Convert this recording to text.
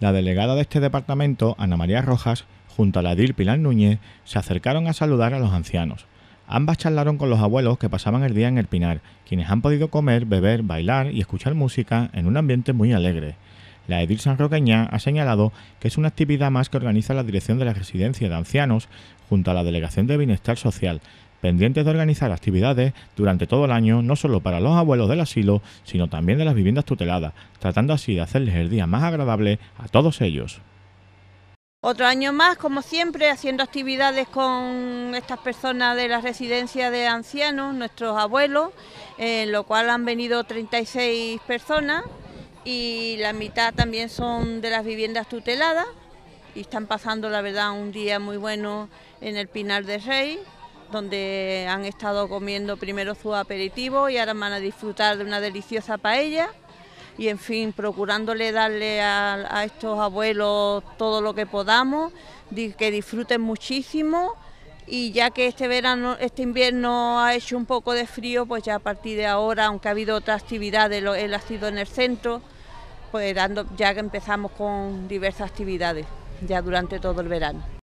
La delegada de este departamento, Ana María Rojas, junto a la edil Pilar Núñez, se acercaron a saludar a los ancianos. Ambas charlaron con los abuelos que pasaban el día en el Pinar, quienes han podido comer, beber, bailar y escuchar música en un ambiente muy alegre. La Edil Sanroqueña ha señalado que es una actividad más que organiza la Dirección de la Residencia de Ancianos junto a la Delegación de Bienestar Social, pendientes de organizar actividades durante todo el año, no solo para los abuelos del asilo, sino también de las viviendas tuteladas, tratando así de hacerles el día más agradable a todos ellos. Otro año más, como siempre, haciendo actividades con estas personas de la residencia de ancianos, nuestros abuelos, en lo cual han venido 36 personas y la mitad también son de las viviendas tuteladas y están pasando, la verdad, un día muy bueno en el Pinar de Rey, donde han estado comiendo primero su aperitivo y ahora van a disfrutar de una deliciosa paella y en fin, procurándole darle a, estos abuelos todo lo que podamos, que disfruten muchísimo y ya que este verano, este invierno ha hecho un poco de frío, pues ya a partir de ahora, aunque ha habido otras actividades él ha sido en el centro, pues ya que empezamos con diversas actividades ya durante todo el verano.